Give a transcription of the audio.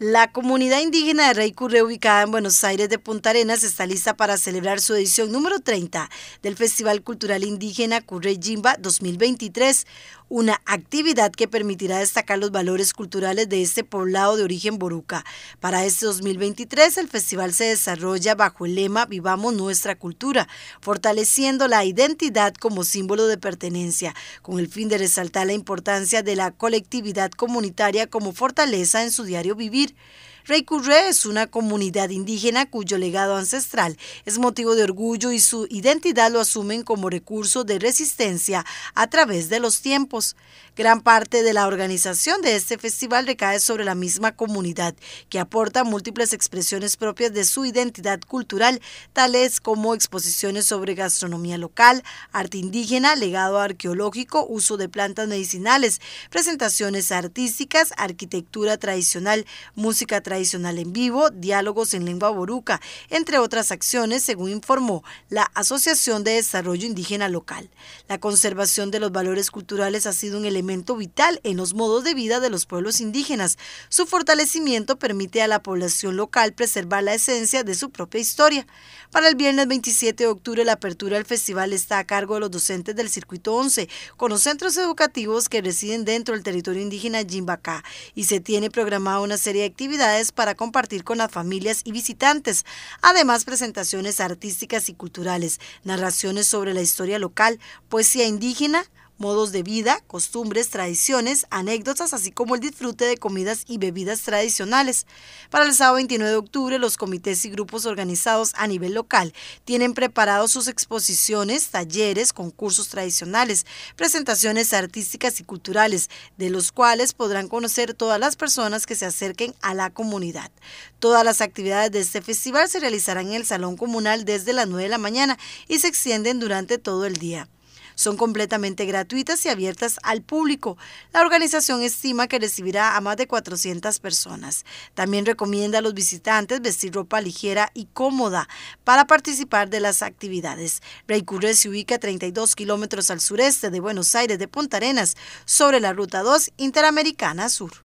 La comunidad indígena de Rey Curre, ubicada en Buenos Aires de Punta Arenas, está lista para celebrar su edición número 30 del Festival Cultural Indígena Currey Jimba 2023, una actividad que permitirá destacar los valores culturales de este poblado de origen boruca. Para este 2023, el festival se desarrolla bajo el lema Vivamos nuestra cultura, fortaleciendo la identidad como símbolo de pertenencia, con el fin de resaltar la importancia de la colectividad comunitaria como fortaleza en su diario vivir And. Reycurré es una comunidad indígena cuyo legado ancestral es motivo de orgullo y su identidad lo asumen como recurso de resistencia a través de los tiempos. Gran parte de la organización de este festival recae sobre la misma comunidad, que aporta múltiples expresiones propias de su identidad cultural, tales como exposiciones sobre gastronomía local, arte indígena, legado arqueológico, uso de plantas medicinales, presentaciones artísticas, arquitectura tradicional, música tradicional, en vivo, diálogos en lengua boruca, entre otras acciones, según informó la Asociación de Desarrollo Indígena Local. La conservación de los valores culturales ha sido un elemento vital en los modos de vida de los pueblos indígenas. Su fortalecimiento permite a la población local preservar la esencia de su propia historia. Para el viernes 27 de octubre, la apertura del festival está a cargo de los docentes del Circuito 11, con los centros educativos que residen dentro del territorio indígena Jimbacá, y se tiene programada una serie de actividades para compartir con las familias y visitantes, además presentaciones artísticas y culturales, narraciones sobre la historia local, poesía indígena, modos de vida, costumbres, tradiciones, anécdotas, así como el disfrute de comidas y bebidas tradicionales. Para el sábado 29 de octubre, los comités y grupos organizados a nivel local tienen preparados sus exposiciones, talleres, concursos tradicionales, presentaciones artísticas y culturales, de los cuales podrán conocer todas las personas que se acerquen a la comunidad. Todas las actividades de este festival se realizarán en el Salón Comunal desde las 9 de la mañana y se extienden durante todo el día. Son completamente gratuitas y abiertas al público. La organización estima que recibirá a más de 400 personas. También recomienda a los visitantes vestir ropa ligera y cómoda para participar de las actividades. Currer se ubica a 32 kilómetros al sureste de Buenos Aires de Punta Arenas, sobre la Ruta 2 Interamericana Sur.